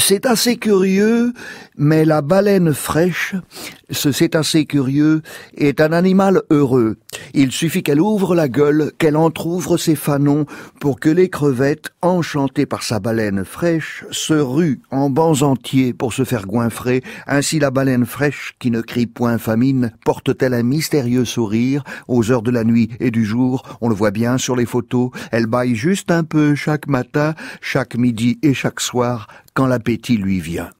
C'est assez curieux, mais la baleine fraîche, c'est assez curieux, est un animal heureux. Il suffit qu'elle ouvre la gueule, qu'elle entr'ouvre ses fanons pour que les crevettes, enchantées par sa baleine fraîche, se ruent en bancs entiers pour se faire goinfrer. Ainsi la baleine fraîche, qui ne crie point famine, porte-t-elle un mystérieux sourire aux heures de la nuit et du jour. On le voit bien sur les photos. Elle baille juste un peu chaque matin, chaque midi et chaque soir quand l'appétit lui vient.